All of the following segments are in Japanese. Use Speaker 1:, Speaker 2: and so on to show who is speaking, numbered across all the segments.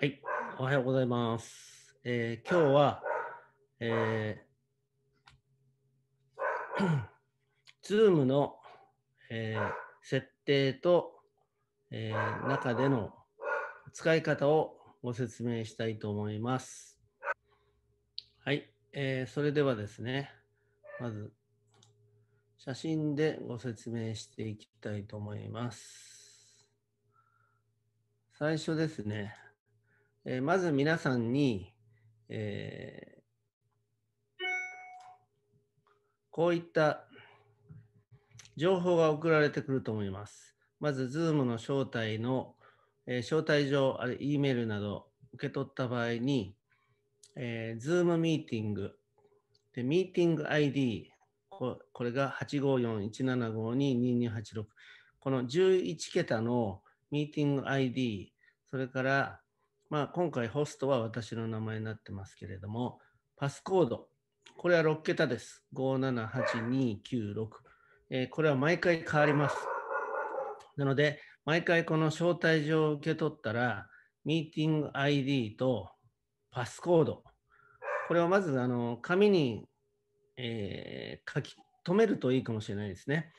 Speaker 1: はい、おはようございます。えー、今日は、えー、Zoom の、えー、設定と、えー、中での使い方をご説明したいと思います。はい、えー、それではですね、まず写真でご説明していきたいと思います。最初ですね、えー、まず皆さんに、えー、こういった情報が送られてくると思います。まず、Zoom の招待の、えー、招待状、あれ、E メールなど受け取った場合に、えー、Zoom ミーティング、でミーティング ID、これが85417522286、この11桁のミーティング ID、それからまあ、今回ホストは私の名前になってますけれども、パスコード、これは6桁です。578296。えー、これは毎回変わります。なので、毎回この招待状を受け取ったら、ミーティング ID とパスコード、これをまずあの紙に、えー、書き留めるといいかもしれないですね。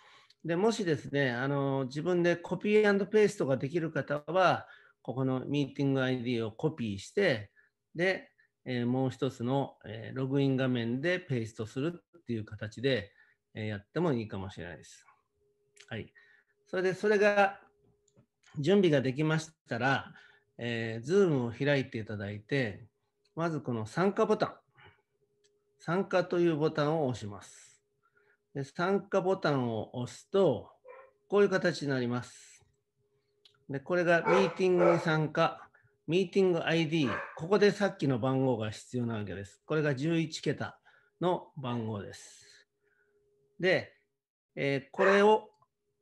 Speaker 1: でもしですねあの、自分でコピーペーストができる方は、ここのミーティング ID をコピーして、で、えー、もう一つの、えー、ログイン画面でペーストするっていう形で、えー、やってもいいかもしれないです。はい。それで、それが、準備ができましたら、えー、Zoom を開いていただいて、まずこの参加ボタン。参加というボタンを押します。で参加ボタンを押すと、こういう形になります。で、これがミーティングに参加、ミーティング ID、ここでさっきの番号が必要なわけです。これが11桁の番号です。で、えー、これを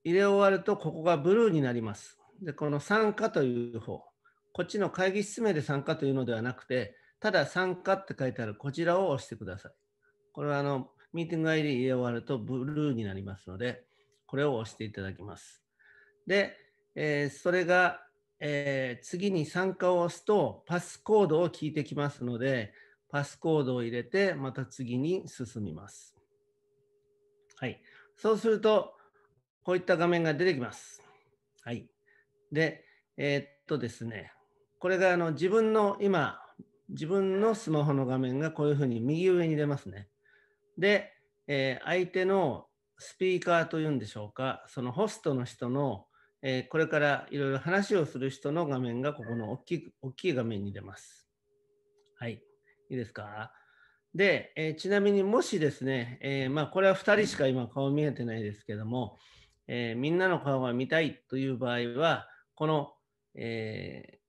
Speaker 1: 入れ終わると、ここがブルーになります。で、この参加という方、こっちの会議室名で参加というのではなくて、ただ参加って書いてあるこちらを押してください。これはあの、ミーティング ID 入れ終わるとブルーになりますので、これを押していただきます。で、えー、それが、えー、次に参加を押すとパスコードを聞いてきますので、パスコードを入れて、また次に進みます。はい。そうすると、こういった画面が出てきます。はい。で、えー、っとですね、これがあの自分の今、自分のスマホの画面がこういうふうに右上に出ますね。で、えー、相手のスピーカーというんでしょうか、そのホストの人のえー、これからいろいろ話をする人の画面がここの大きい大きい画面に出ます。はい。いいですかで、えー、ちなみにもしですね、えー、まあ、これは2人しか今顔見えてないですけども、えみんなの顔が見たいという場合は、この、え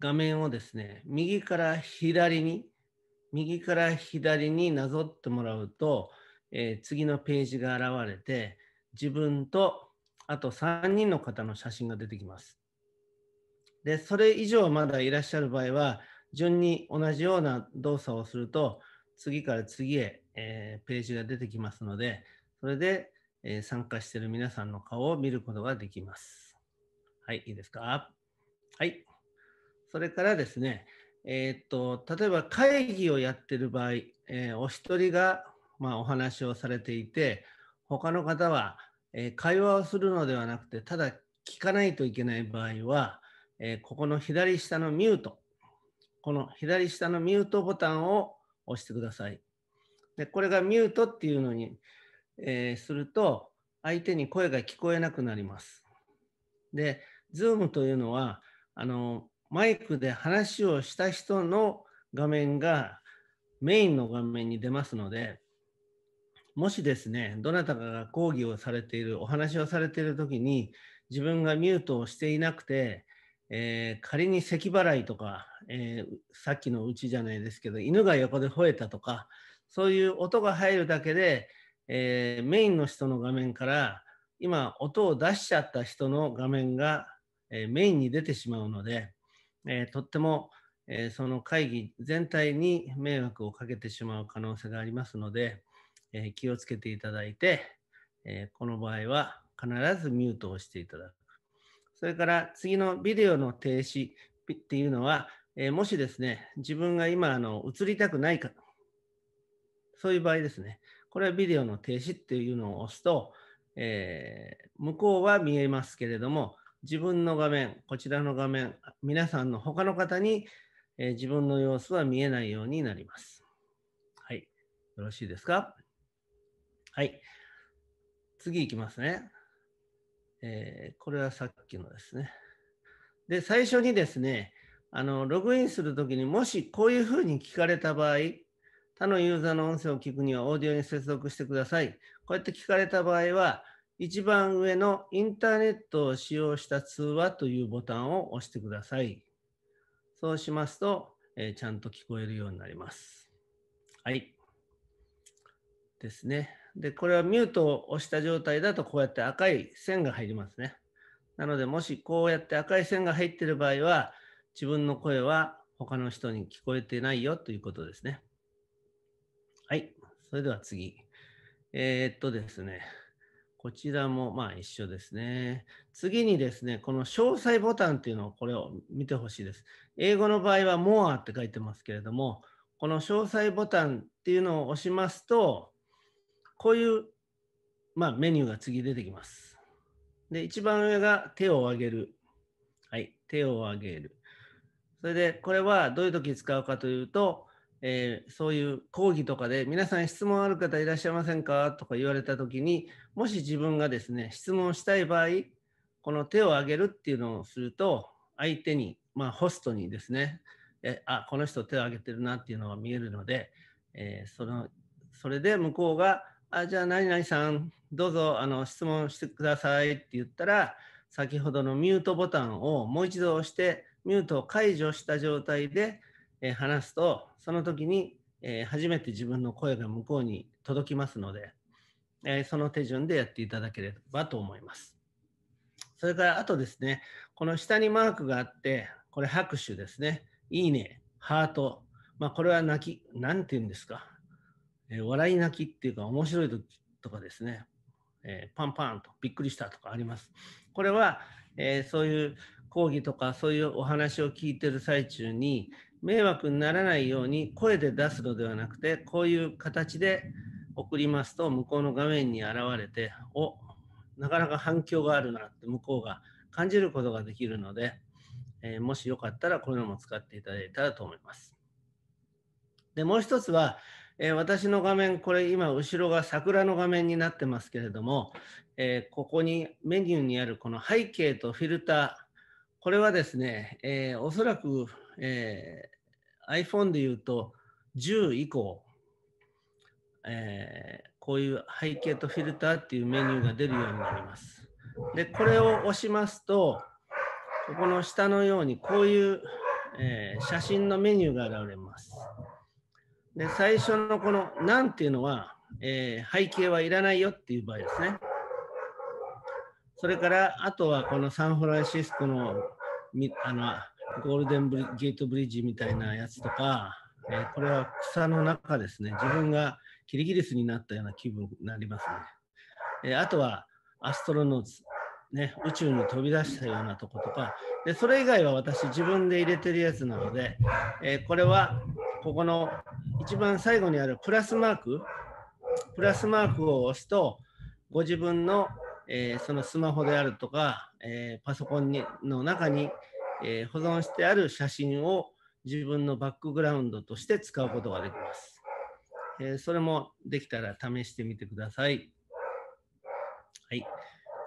Speaker 1: 画面をですね、右から左に、右から左になぞってもらうと、え次のページが現れて、自分とあと3人の方の写真が出てきます。で、それ以上まだいらっしゃる場合は、順に同じような動作をすると、次から次へ、えー、ページが出てきますので、それで、えー、参加している皆さんの顔を見ることができます。はい、いいですかはい。それからですね、えー、っと、例えば会議をやってる場合、えお一人が、まあ、お話をされていて、他の方はえー、会話をするのではなくて、ただ聞かないといけない場合は、えー、ここの左下のミュート、この左下のミュートボタンを押してください。でこれがミュートっていうのに、えー、すると、相手に声が聞こえなくなります。で、Zoom というのは、あのマイクで話をした人の画面がメインの画面に出ますので、もしですね、どなたかが講義をされている、お話をされているときに、自分がミュートをしていなくて、えー、仮に咳払いとか、えー、さっきのうちじゃないですけど、犬が横で吠えたとか、そういう音が入るだけで、えー、メインの人の画面から、今、音を出しちゃった人の画面が、えメインに出てしまうので、えとっても、えその会議全体に迷惑をかけてしまう可能性がありますので、え気をつけていただいて、えこの場合は必ずミュートをしていただく。それから次のビデオの停止っていうのは、えもしですね、自分が今あの映りたくないか、そういう場合ですね、これはビデオの停止っていうのを押すと、えー、向こうは見えますけれども、自分の画面、こちらの画面、皆さんの他の方に、えー、自分の様子は見えないようになります。はい。よろしいですかはい。次いきますね。えー、これはさっきのですね。で、最初にですね、あの、ログインするときにもしこういうふうに聞かれた場合、他のユーザーの音声を聞くにはオーディオに接続してください。こうやって聞かれた場合は、一番上のインターネットを使用した通話というボタンを押してください。そうしますと、えー、ちゃんと聞こえるようになります。はい。ですね。で、これはミュートを押した状態だとこうやって赤い線が入りますね。なので、もしこうやって赤い線が入っている場合は、自分の声は他の人に聞こえてないよということですね。はい。それでは次。えー、っとですね。こちらもまあ一緒ですね。次にですね、この詳細ボタンっていうのをこれを見てほしいです。英語の場合は More って書いてますけれども、この詳細ボタンっていうのを押しますと、こういう、まあ、メニューが次出てきます。で、一番上が手を上げる。はい、手を上げる。それで、これはどういう時使うかというと、えー、そういう講義とかで、皆さん質問ある方いらっしゃいませんかとか言われた時に、もし自分がですね、質問したい場合、この手を上げるっていうのをすると、相手に、まあ、ホストにですね、えあこの人手を挙げてるなっていうのが見えるので、えー、そのそれで向こうがあじゃあ何々さんどうぞあの質問してくださいって言ったら先ほどのミュートボタンをもう一度押してミュートを解除した状態で、え話すとその時に、え初めて自分の声が向こうに届きますので、えその手順でやっていただければと思います。それからあとですねこの下にマークがあってこれ拍手ですねいいねハートまあこれは泣き何て言うんですかえー、笑い泣きっていうか面白い時とかですね、えー、パンパンとびっくりしたとかあります。これは、えー、そういう講義とかそういうお話を聞いてる最中に迷惑にならないように声で出すのではなくてこういう形で送りますと向こうの画面に現れておなかなか反響があるなって向こうが感じることができるので、えー、もしよかったらこういうのも使っていただいたらと思います。でもう一つはえー、私の画面、これ今後ろが桜の画面になってますけれども、えー、ここにメニューにあるこの背景とフィルター、これはですね、えー、おそらく、え iPhone でいうと10以降、えこういう背景とフィルターっていうメニューが出るようになります。で、これを押しますと、ここの下のようにこういう、え写真のメニューが現れます。で最初のこの「なん」っていうのは、えー、背景はいらないよっていう場合ですね。それからあとはこのサンフランシスコのあのゴールデンブリゲートブリッジみたいなやつとか、えー、これは草の中ですね自分がキリギリスになったような気分になりますね。えー、あとはアストロノーツ、ね、宇宙に飛び出したようなとことかでそれ以外は私自分で入れてるやつなので、えこれはここの一番最後にあるプラスマーク、プラスマークを押すと、ご自分の、えー、そのスマホであるとか、えー、パソコンにの中に、えー、保存してある写真を自分のバックグラウンドとして使うことができます。えそれもできたら試してみてください。はい。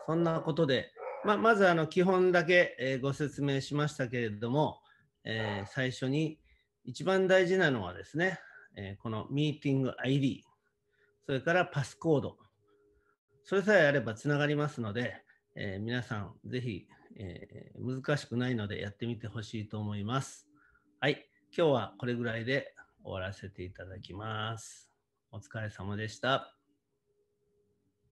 Speaker 1: そんなことで、ままずあの基本だけ、えご説明しましたけれども、え最初に一番大事なのはですね、えー、このミーティング ID、それからパスコード、それさえあればつながりますので、えー、皆さんぜひ、えー、難しくないのでやってみてほしいと思います。はい、今日はこれぐらいで終わらせていただきます。お疲れ様でした。